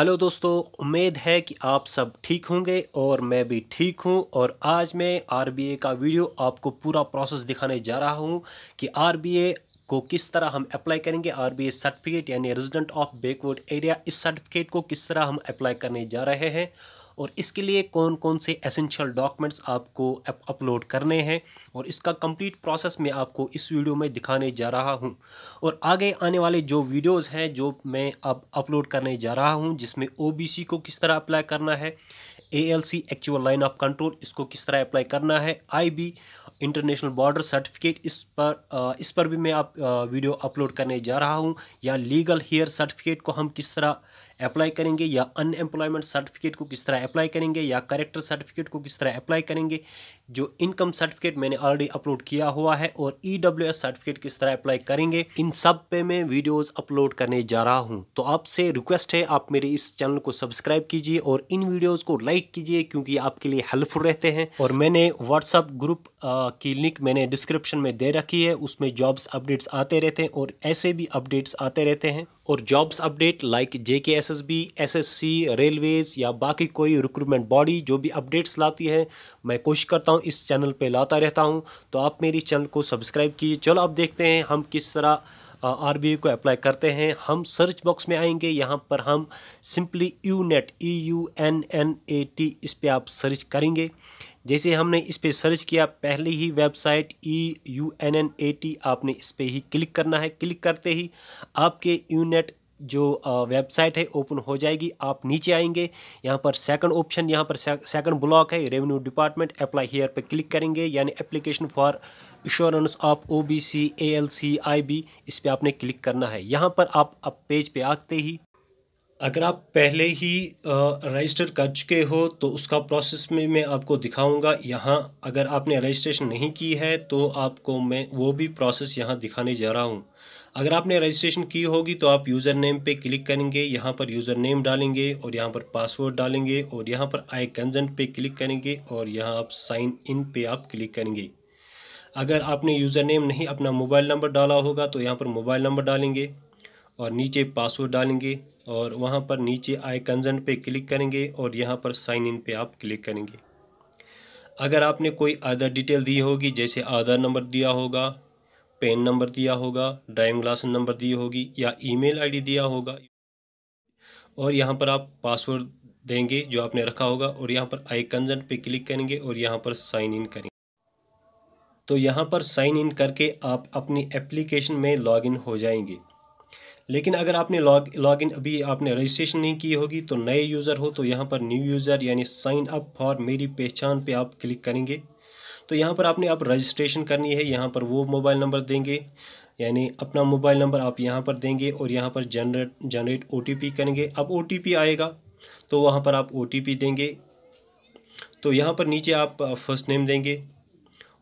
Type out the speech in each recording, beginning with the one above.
hello दोस्तों उम्मीद है कि आप सब ठीक होंगे और मैं भी ठीक हूं और आज मैं आर का वीडियो आपको पूरा प्रोसेस दिखाने जा रहा हूं कि आर को किस तरह हम अप्लाई करेंगे आर बी सर्टिफिकेट यानी रेजिडेंट ऑफ बैकवर्ड एरिया इस सर्टिफिकेट को किस तरह हम अप्लाई करने जा रहे हैं और इसके लिए कौन कौन से एसेंशियल डॉक्यूमेंट्स आपको अपलोड करने हैं और इसका कंप्लीट प्रोसेस मैं आपको इस वीडियो में दिखाने जा रहा हूं और आगे आने वाले जो वीडियोस हैं जो मैं अब अपलोड करने जा रहा हूं जिसमें ओबीसी को किस तरह अप्लाई करना है A L C actual line of control इसको किस तरह अप्लाई करना है I B international border certificate इस पर इस पर भी मैं आप वीडियो अपलोड करने जा रहा हूँ या लीगल हेयर सर्टिफिकेट को हम किस तरह अप्लाई करेंगे या अनएम्प्लॉयमेंट सर्टिफिकेट को किस तरह अप्लाई करेंगे या करेक्टर सर्टिफिकेट को किस तरह अप्लाई करेंगे जो इनकम सर्टिफिकेट मैंने ऑलरेडी अपलोड किया हुआ है और ई e सर्टिफिकेट किस तरह अप्लाई करेंगे इन सब पे मैं वीडियोज़ अपलोड करने जा रहा हूँ तो आपसे रिक्वेस्ट है आप मेरे इस चैनल को सब्सक्राइब कीजिए और इन वीडियोज़ को लाइक कीजिए क्योंकि आपके लिए हेल्पफुल रहते हैं और मैंने व्हाट्सअप ग्रुप की लिंक मैंने डिस्क्रिप्शन में दे रखी है उसमें जॉब्स अपडेट्स आते रहते हैं और ऐसे भी अपडेट्स आते रहते हैं और जॉब्स अपडेट लाइक जे के एस एसएसबी एसएससी रेलवेज या बाकी कोई रिक्रूटमेंट बॉडी जो भी अपडेट्स लाती है मैं कोशिश करता हूँ इस चैनल पर लाता रहता हूँ तो आप मेरी चैनल को सब्सक्राइब कीजिए चलो आप देखते हैं हम किस तरह आर बी आई को अप्लाई करते हैं हम सर्च बॉक्स में आएंगे यहाँ पर हम simply U net E U N N A T इस पर आप सर्च करेंगे जैसे हमने इस पर सर्च किया पहले ही website E U N N A T आपने इस पर ही क्लिक करना है क्लिक करते ही आपके यू नेट जो वेबसाइट है ओपन हो जाएगी आप नीचे आएंगे यहाँ पर सेकंड ऑप्शन यहाँ पर सेकंड ब्लॉक है रेवेन्यू डिपार्टमेंट अप्लाई हेयर पर क्लिक करेंगे यानी application for issuance of O B C A L C I B इस पर आपने क्लिक करना है यहाँ पर आप अब पेज पे आते ही अगर आप पहले ही रजिस्टर कर चुके हो तो उसका प्रोसेस में मैं आपको दिखाऊंगा यहाँ अगर आपने रजिस्ट्रेशन नहीं की है तो आपको मैं वो भी प्रोसेस यहाँ दिखाने जा रहा हूँ अगर आपने रजिस्ट्रेशन की होगी तो आप यूज़र नेम पे क्लिक करेंगे यहाँ पर यूज़र नेम डालेंगे और यहाँ पर पासवर्ड डालेंगे और यहाँ पर आई कंजेंट पे क्लिक करेंगे और यहाँ आप साइन इन पे आप क्लिक करेंगे अगर आपने यूज़र नेम नहीं अपना मोबाइल नंबर डाला होगा तो यहाँ पर मोबाइल नंबर डालेंगे और नीचे पासवर्ड डालेंगे और वहाँ पर नीचे आई कंजेंट पर क्लिक करेंगे और यहाँ पर साइन इन पर आप क्लिक करेंगे अगर आपने कोई अदर डिटेल दी होगी जैसे आधार नंबर दिया होगा पेन नंबर दिया होगा ड्राइविंग लाइसेंस नंबर दी होगी या ईमेल आईडी दिया होगा और यहाँ पर आप पासवर्ड देंगे जो आपने रखा होगा और यहाँ पर आई कंजेंट पे क्लिक करेंगे और यहाँ पर साइन इन करेंगे तो यहाँ पर साइन इन करके आप अपनी एप्लीकेशन में लॉगिन हो जाएंगे लेकिन अगर आपने लॉग लॉगिन अभी आपने रजिस्ट्रेशन नहीं की होगी तो नए यूज़र हो तो यहाँ पर न्यू यूज़र यानी साइन अप फॉर मेरी पहचान पे आप क्लिक करेंगे तो यहाँ पर आपने आप रजिस्ट्रेशन करनी है यहाँ पर वो मोबाइल नंबर देंगे यानी अपना मोबाइल नंबर आप यहाँ पर देंगे और यहाँ पर जनरेट जनरेट ओ करेंगे अब ओ आएगा तो वहाँ पर आप ओ देंगे तो यहाँ पर नीचे आप फर्स्ट नेम देंगे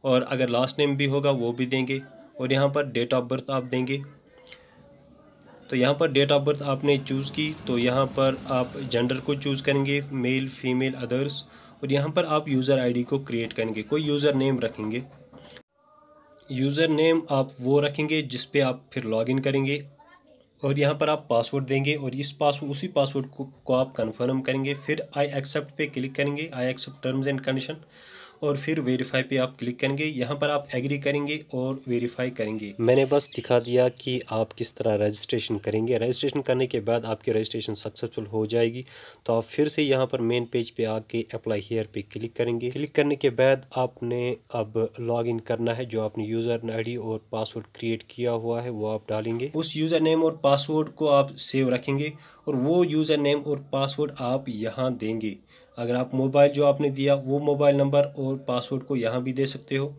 और अगर लास्ट नेम भी होगा वो भी देंगे और यहाँ पर डेट ऑफ बर्थ आप देंगे तो यहाँ पर डेट ऑफ बर्थ आपने चूज़ की तो यहाँ पर आप जेंडर को चूज़ करेंगे मेल फीमेल अदर्स और यहाँ पर आप यूज़र आईडी को क्रिएट करेंगे कोई यूज़र नेम रखेंगे यूज़र नेम आप वो रखेंगे जिस पे आप फिर लॉगिन करेंगे और यहाँ पर आप पासवर्ड देंगे और इस पासवर्ड उसी पासवर्ड को, को आप कंफर्म करेंगे फिर आई एक्सेप्ट पे क्लिक करेंगे I accept terms and condition और फिर वेरीफाई पे आप क्लिक करेंगे यहाँ पर आप एग्री करेंगे और वेरीफाई करेंगे मैंने बस दिखा दिया कि आप किस तरह रजिस्ट्रेशन करेंगे रजिस्ट्रेशन करने के बाद आपकी रजिस्ट्रेशन सक्सेसफुल हो जाएगी तो आप फिर से यहाँ पर मेन पेज पे आके अप्लाई हेयर पे क्लिक करेंगे क्लिक करने के बाद आपने अब लॉग इन करना है जो आपने यूज़र आई और पासवर्ड क्रिएट किया हुआ है वो आप डालेंगे उस यूज़र नेम और पासवर्ड को आप सेव रखेंगे और वो यूज़र नेम और पासवर्ड आप यहाँ देंगे अगर आप मोबाइल जो आपने दिया वो मोबाइल नंबर और पासवर्ड को यहाँ भी दे सकते हो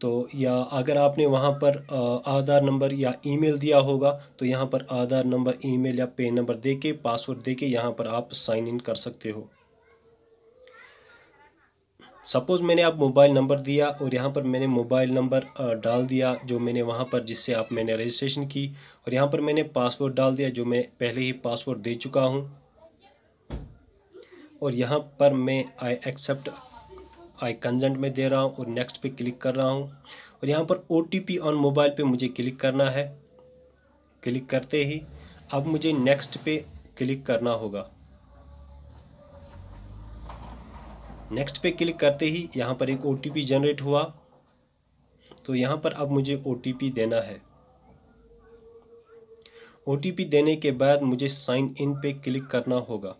तो या अगर आपने वहाँ पर आधार नंबर या ईमेल दिया होगा तो यहाँ पर आधार नंबर ईमेल या पेन नंबर दे के पासवर्ड दे के यहाँ पर आप साइन इन कर सकते हो सपोज़ मैंने आप मोबाइल नंबर दिया और यहाँ पर मैंने मोबाइल नंबर डाल दिया जो मैंने वहाँ पर जिससे आप मैंने रजिस्ट्रेशन की और यहाँ पर मैंने पासवर्ड डाल दिया जो मैं पहले ही पासवर्ड दे चुका हूँ और यहाँ पर मैं आई एक्सेप्ट आई कंजेंट में दे रहा हूँ और नेक्स्ट पे क्लिक कर रहा हूँ और यहाँ पर ओ ऑन मोबाइल पे मुझे क्लिक करना है क्लिक करते ही अब मुझे नेक्स्ट पे क्लिक करना होगा नेक्स्ट पे क्लिक करते ही यहाँ पर एक ओ जनरेट हुआ तो यहाँ पर अब मुझे ओ देना है ओ देने के बाद मुझे साइन इन पे क्लिक करना होगा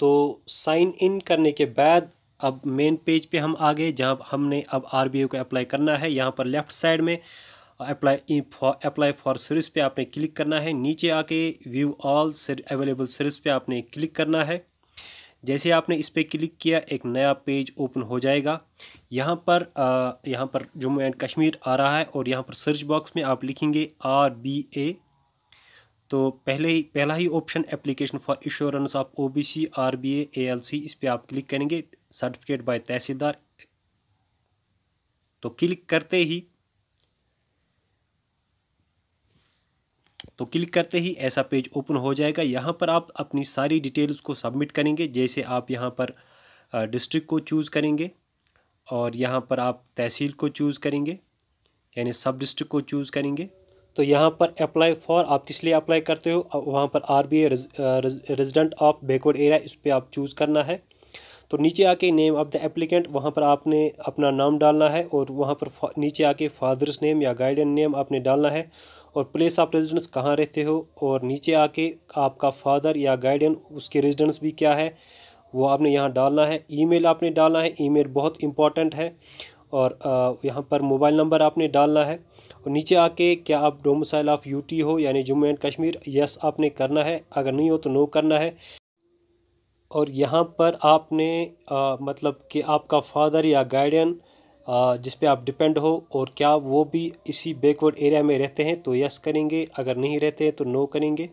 तो साइन इन करने के बाद अब मेन पेज पे हम आ गए जहाँ हमने अब आर बी को अप्लाई करना है यहाँ पर लेफ़्ट साइड में apply for apply for service पे आपने क्लिक करना है नीचे आके व्यू ऑल अवेलेबल सर्विस पे आपने क्लिक करना है जैसे आपने इस पर क्लिक किया एक नया पेज ओपन हो जाएगा यहाँ पर यहाँ पर जम्मू एंड कश्मीर आ रहा है और यहाँ पर सर्च बॉक्स में आप लिखेंगे आर बी ए तो पहले ही पहला ही option application for insurance of O B C R B A L C इस पर आप क्लिक करेंगे सर्टिफिकेट बाय तहसीलदार तो क्लिक करते ही तो क्लिक करते ही ऐसा पेज ओपन हो जाएगा यहाँ पर आप अपनी सारी डिटेल्स को सबमिट करेंगे जैसे आप यहाँ पर डिस्ट्रिक्ट को चूज़ करेंगे और यहाँ पर आप तहसील को चूज़ करेंगे यानी सब डिस्ट्रिक्ट को चूज़ करेंगे तो यहाँ पर अप्लाई फॉर आप किस लिए अप्लाई करते हो वहाँ पर R B resident of backward area इस पर आप चूज़ करना है तो नीचे आके नेम ऑफ़ द एप्लीकेंट वहाँ पर आपने अपना नाम डालना है और वहाँ पर नीचे आके फादर्स नेम या गार्डियन नेम आपने डालना है और प्लेस ऑफ रेजिडेंस कहाँ रहते हो और नीचे आके आपका फादर या गाइडन उसके रेजिडेंस भी क्या है वो आपने यहाँ डालना है ईमेल आपने डालना है ईमेल बहुत इंपॉर्टेंट है और यहाँ पर मोबाइल नंबर आपने डालना है और नीचे आके क्या आप डोमिसाइल ऑफ यूटी हो यानी जम्मू एंड कश्मीर यस आपने करना है अगर नहीं हो तो नो करना है और यहाँ पर आपने आ, मतलब कि आपका फादर या गार्डियन जिस पे आप डिपेंड हो और क्या वो भी इसी बैकवर्ड एरिया में रहते हैं तो यस करेंगे अगर नहीं रहते हैं तो नो करेंगे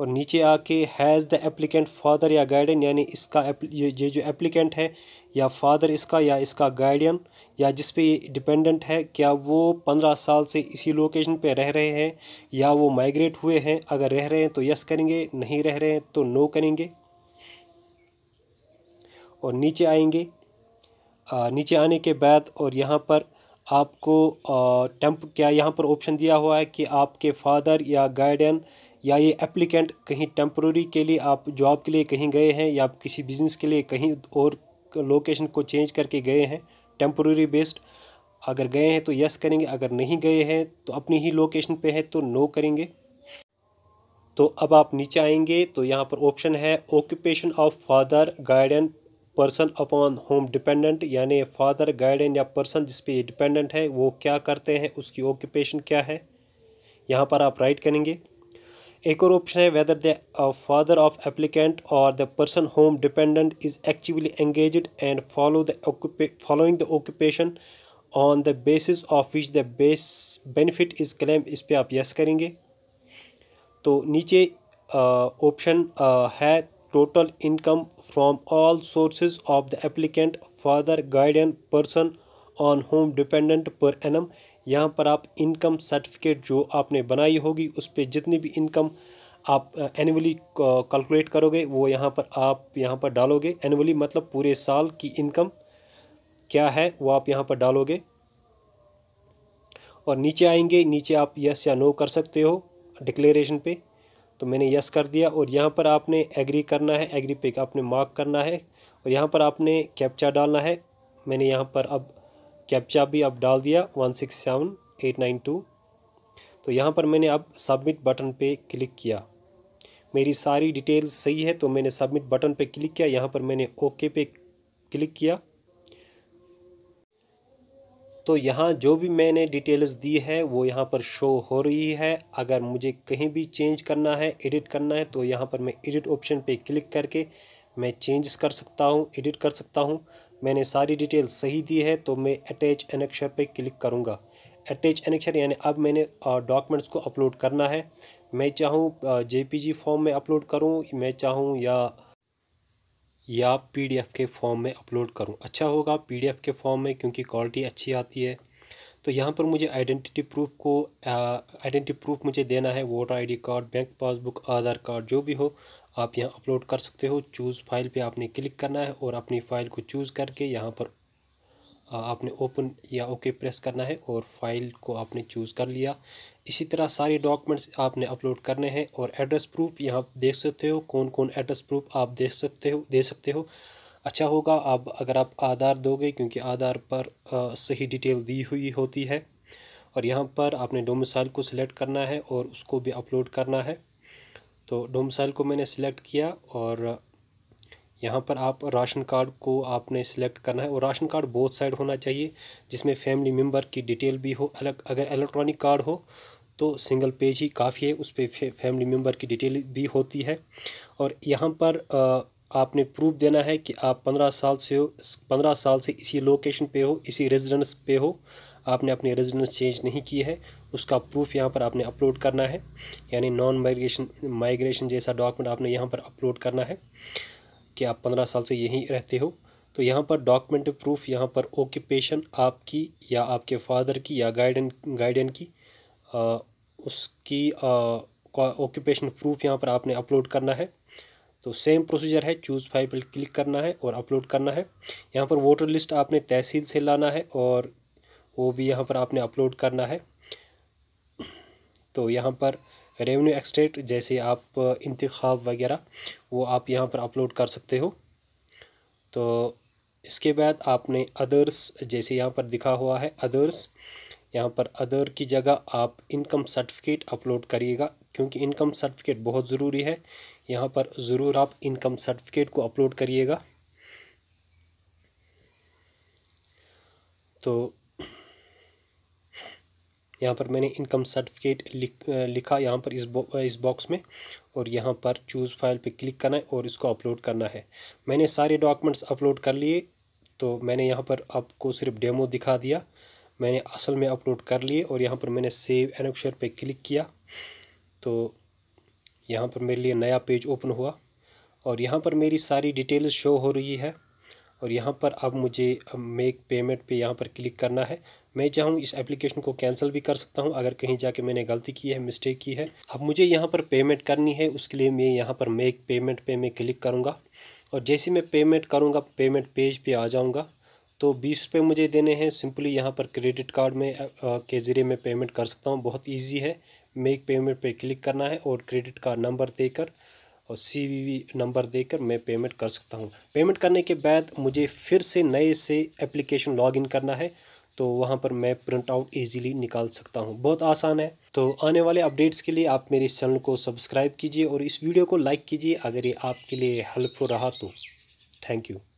और नीचे आके हैज़ द एप्लीकेंट फादर या गार्डन यानी इसका ये जो एप्लीकेंट है या फादर इसका या इसका गार्डियन या जिस पे ये डिपेंडेंट है क्या वो पंद्रह साल से इसी लोकेशन पे रह रहे हैं या वो माइग्रेट हुए हैं अगर रह रहे हैं तो यस करेंगे नहीं रह रहे हैं तो नो करेंगे और नीचे आएंगे आ, नीचे आने के बाद और यहाँ पर आपको टेम्प क्या यहाँ पर ऑप्शन दिया हुआ है कि आपके फादर या गार्डियन या ये एप्लीकेंट कहीं टेम्प्रोरी के लिए आप जॉब के लिए कहीं गए हैं या आप किसी बिज़नेस के लिए कहीं और लोकेशन को चेंज करके गए हैं टेम्प्रोरी बेस्ड अगर गए हैं तो यस करेंगे अगर नहीं गए हैं तो अपनी ही लोकेशन पे है तो नो करेंगे तो अब आप नीचे आएंगे तो यहाँ पर ऑप्शन है occupation of father guardian person upon whom dependent यानी फादर गार्डियन या पर्सन जिस पे डिपेंडेंट है वो क्या करते हैं उसकी ऑक्यूपेशन क्या है यहाँ पर आप राइट करेंगे एक और ऑप्शन है whether the father of applicant और the person whom dependent is actually engage and follow the following the occupation on the basis of which the base benefit is claim इस पर आप यस करेंगे तो नीचे ऑप्शन uh, uh, है total income from all sources of the applicant father guardian person on whom dependent per annum यहाँ पर आप इनकम सर्टिफिकेट जो आपने बनाई होगी उस पर जितनी भी इनकम आप एनुअली uh, कैलकुलेट uh, करोगे वो यहाँ पर आप यहाँ पर डालोगे एनुअली मतलब पूरे साल की इनकम क्या है वो आप यहाँ पर डालोगे और नीचे आएंगे नीचे आप यस या नो कर सकते हो डिक्लेरेशन पे तो मैंने यस कर दिया और यहाँ पर आपने एग्री करना है एग्री पे आपने मार्क करना है और यहाँ पर आपने कैप्चा डालना है मैंने यहाँ पर अब कैप्चा भी अब डाल दिया one six seven eight nine two तो यहाँ पर मैंने अब सबमिट बटन पे क्लिक किया मेरी सारी डिटेल सही है तो मैंने सबमिट बटन पे क्लिक किया यहाँ पर मैंने ओके पे क्लिक किया तो यहाँ जो भी मैंने डिटेल्स दी है वो यहाँ पर शो हो रही है अगर मुझे कहीं भी चेंज करना है एडिट करना है तो यहाँ पर मैं एडिट ऑप्शन पे क्लिक करके मैं चेंजेस कर सकता हूँ एडिट कर सकता हूँ मैंने सारी डिटेल सही दी है तो मैं अटैच एनेक्शर पे क्लिक करूँगा अटैच एनेक्शर यानी अब मैंने डॉक्यूमेंट्स को अपलोड करना है मैं चाहूँ जे फॉर्म में अपलोड करूँ मैं चाहूँ या या पीडीएफ के फॉर्म में अपलोड करूँ अच्छा होगा पीडीएफ के फॉर्म में क्योंकि क्वालिटी अच्छी आती है तो यहाँ पर मुझे आइडेंटिटी प्रूफ को आइडेंटिटी प्रूफ मुझे देना है voter ID card bank passbook Aadhaar card जो भी हो आप यहाँ अपलोड कर सकते हो चूज़ फाइल पे आपने क्लिक करना है और अपनी फ़ाइल को चूज़ करके यहाँ पर आपने ओपन या ओके प्रेस करना है और फाइल को आपने चूज़ कर लिया इसी तरह सारे डॉक्यूमेंट्स आपने अपलोड करने हैं और एड्रेस प्रूफ यहाँ देख सकते हो कौन कौन एड्रेस प्रूफ आप देख सकते हो दे सकते हो अच्छा होगा आप अगर आप आधार दोगे क्योंकि आधार पर आ, सही डिटेल दी हुई होती है और यहाँ पर आपने डोमिसाइल को सिलेक्ट करना है और उसको भी अपलोड करना है तो डोमसाइल को मैंने सिलेक्ट किया और यहाँ पर आप राशन कार्ड को आपने सिलेक्ट करना है और राशन कार्ड बोथ साइड होना चाहिए जिसमें फैमिली मेम्बर की डिटेल भी हो अलग अगर इलेक्ट्रॉनिक कार्ड हो तो सिंगल पेज ही काफ़ी है उस पर फैमिली मेम्बर की डिटेल भी होती है और यहाँ पर आपने प्रूफ देना है कि आप पंद्रह साल से हो पंद्रह साल से इसी लोकेशन पे हो इसी रेजिडेंस पे हो आपने अपनी रेजिडेंस चेंज नहीं की है उसका प्रूफ यहाँ पर आपने अपलोड करना है यानी नॉन माइग्रेशन माइग्रेशन जैसा डॉक्यूमेंट आपने यहाँ पर अपलोड करना है कि आप पंद्रह साल से यहीं रहते हो तो यहाँ पर डॉक्यूमेंट प्रूफ यहाँ पर ऑक्यूपेशन आपकी या आपके फादर की या गाइडन गाइडन की आ, उसकी ऑक्यूपेशन प्रूफ यहाँ पर आपने अपलोड करना है तो सेम प्रोसीजर है चूज़ फाइल पर क्लिक करना है और अपलोड करना है यहाँ पर वोटर लिस्ट आपने तहसील से लाना है और वो भी यहाँ पर आपने अपलोड करना है तो यहाँ पर रेवेन्यू एक्सटेट जैसे आप इंतखब वगैरह वो आप यहाँ पर अपलोड कर सकते हो तो इसके बाद आपने अदर्स जैसे यहाँ पर दिखा हुआ है अदर्स यहाँ पर अदर की जगह आप इनकम सर्टिफिकेट अपलोड करिएगा क्योंकि इनकम सर्टिफिकेट बहुत ज़रूरी है यहाँ पर ज़रूर आप इनकम सर्टिफिकेट को अपलोड करिएगा तो यहाँ पर मैंने इनकम सर्टिफिकेट लिख लिखा यहाँ पर इस बॉ, इस बॉक्स में और यहाँ पर चूज़ फाइल पे क्लिक करना है और इसको अपलोड करना है मैंने सारे डॉक्यूमेंट्स अपलोड कर लिए तो मैंने यहाँ पर आपको सिर्फ डेमो दिखा दिया मैंने असल में अपलोड कर लिए और यहाँ पर मैंने सेव एनोक्शर पर क्लिक किया तो यहाँ पर मेरे लिए नया पेज ओपन हुआ और यहाँ पर मेरी सारी डिटेल्स शो हो रही है और यहाँ पर अब मुझे मेक पेमेंट पे यहाँ पर क्लिक करना है मैं चाहूँ इस एप्लीकेशन को कैंसिल भी कर सकता हूँ अगर कहीं जाके मैंने गलती की है मिस्टेक की है अब मुझे यहाँ पर पेमेंट करनी है उसके लिए मैं यहाँ पर मेक पेमेंट पे मैं क्लिक करूँगा और जैसे मैं पेमेंट करूँगा पेमेंट पेज पे आ जाऊँगा तो बीस रुपये मुझे देने हैं सिंपली यहाँ पर क्रेडिट कार्ड में आ, के ज़रिए मैं पेमेंट कर सकता हूँ बहुत ईजी है मेक पेमेंट पे क्लिक करना है और क्रेडिट कार्ड नंबर देकर और सी नंबर देकर मैं पेमेंट कर सकता हूँ पेमेंट करने के बाद मुझे फिर से नए से एप्लीकेशन लॉगिन करना है तो वहाँ पर मैं प्रिंट आउट ईजिली निकाल सकता हूँ बहुत आसान है तो आने वाले अपडेट्स के लिए आप मेरे चैनल को सब्सक्राइब कीजिए और इस वीडियो को लाइक कीजिए अगर ये आपके लिए हेल्पफुल रहा तो थैंक यू